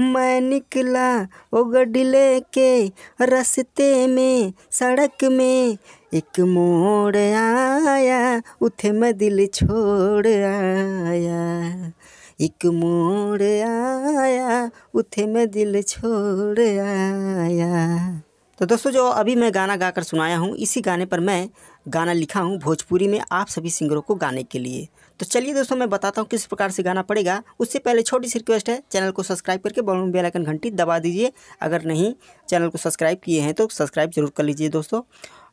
मैं निकला ओ गडले के रस्ते में सड़क में एक मोड़ आया उथे मैं दिल छोड़ आया एक मोड़ आया उथे मैं दिल छोड़ आया तो दोस्तों जो अभी मैं गाना गाकर सुनाया हूँ इसी गाने पर मैं गाना लिखा हूँ भोजपुरी में आप सभी सिंगरों को गाने के लिए तो चलिए दोस्तों मैं बताता हूँ किस प्रकार से गाना पड़ेगा उससे पहले छोटी सी रिक्वेस्ट है चैनल को सब्सक्राइब करके बॉल में बेलाइकन घंटी दबा दीजिए अगर नहीं चैनल को सब्सक्राइब किए हैं तो सब्सक्राइब जरूर कर लीजिए दोस्तों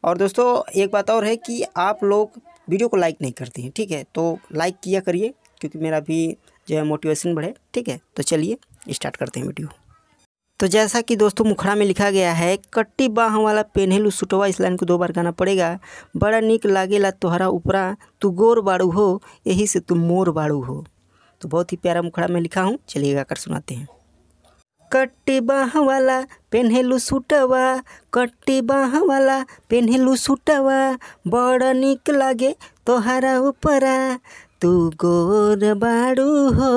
और दोस्तों एक बात और है कि आप लोग वीडियो को लाइक नहीं करते हैं ठीक है तो लाइक किया करिए क्योंकि मेरा भी जो है मोटिवेशन बढ़े ठीक है तो चलिए स्टार्ट करते हैं वीडियो तो जैसा कि दोस्तों मुखड़ा में लिखा गया है कट्टी बाह वाला पेनहेलू सुटवा इस लाइन को दो बार गाना पड़ेगा बड़ा निक लागेला तोहरा उपरा तू गोर बाड़ू हो यही से तू मोर बाड़ू हो तो बहुत ही प्यारा मुखड़ा में लिखा हूँ चलिए गाकर सुनाते हैं कट्टी बाह वाला पेनहेलू सुटवा कट्टी बाह वाला पेनहेलू सुटवा बड़ा निक लागे तोहरा उपरा तू गोर बाड़ू हो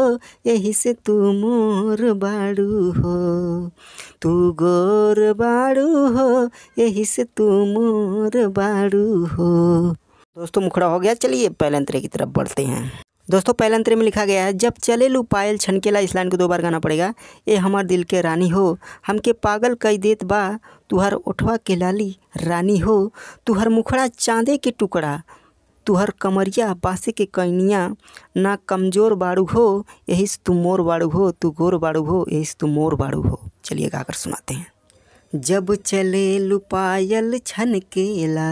यही से तू मोर बाड़ू हो तू गोर बाड़ू हो यही से तू मोर बाड़ू हो दोस्तों मुखड़ा हो गया चलिए पहले अंतरे की तरफ बढ़ते हैं दोस्तों पहले अंतरे में लिखा गया है जब चले लू पायल छनकेला इस लाइन को दो बार गाना पड़ेगा ये हमार दिल के रानी हो हमके पागल कई देत बा तुहर ओठवा के लाली रानी हो तुहर मुखड़ा चांदे के टुकड़ा तुहर कमरिया बासे के कैनिया ना कमज़ोर बाड़ू हो यही से तू मोर बाड़ू हो तू गोर बाड़ू हो यही से तू मोर बाड़ू हो चलिए गाकर सुनाते हैं जब चले लुपायल छन केला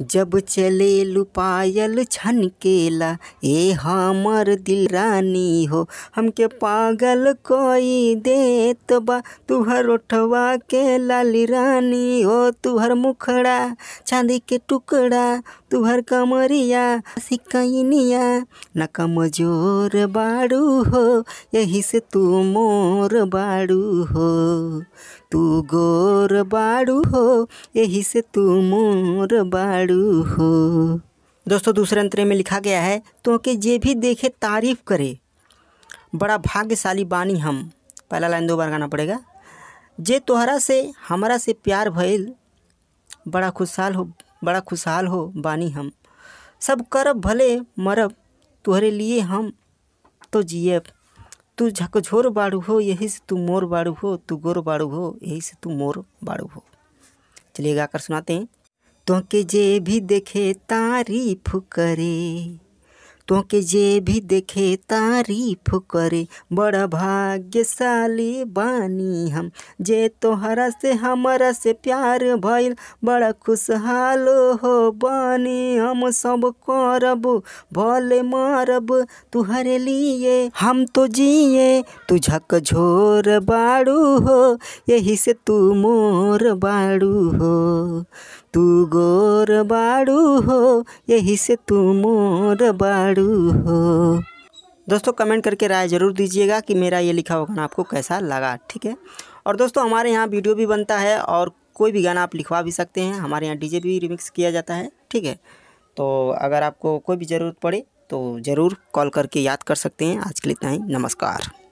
जब चले लुपायल छनकेला ए हमर दिल रानी हो हमके पागल कोई देत बा तुहर उठवा के लाली रानी हो तुहर मुखड़ा चांदी के टुकड़ा तुहर कमरिया सिकनिया न कमजोर बाड़ू हो यही से तू मोर बाड़ू हो तू गोर बाड़ू हो यही से तू मोर बाड़ू हो दोस्तों दूसरे अंतरे में लिखा गया है तो जे भी देखे तारीफ करे बड़ा भाग्यशाली बानी हम पहला लाइन दो बार गाना पड़ेगा जे तोहरा से हमारा से प्यार भैल बड़ा खुशहाल हो बड़ा खुशहाल हो बानी हम सब करब भले मरब तुहरे लिए हम तो जियब तू झकझोर बाड़ू हो यही से तू मोर बाड़ू हो तू गोर बाड़ू हो यही से तू मोर बाड़ू हो चलिए गाकर सुनाते हैं तो के जे भी देखे तारीफ करे तोके जे भी देखे तारीफ करे बड़ा भाग्यशाली बानी हम जे तोहरा से हमारा से प्यार भइल बड़ा खुशहाल हो बानी हम सब करब भले मारब तुहरे लिए हम तो जिए तू झकझोर बाड़ू हो यही से तू मोर बाड़ू हो तू गोर बाड़ू हो यही से तू मोर बाड़ू हो दोस्तों कमेंट करके राय ज़रूर दीजिएगा कि मेरा ये लिखा हुआ गाना आपको कैसा लगा ठीक है और दोस्तों हमारे यहाँ वीडियो भी बनता है और कोई भी गाना आप लिखवा भी सकते हैं हमारे यहाँ डीजे भी रिमिक्स किया जाता है ठीक है तो अगर आपको कोई भी ज़रूरत पड़े तो ज़रूर कॉल करके याद कर सकते हैं आज के लिए इतना ही नमस्कार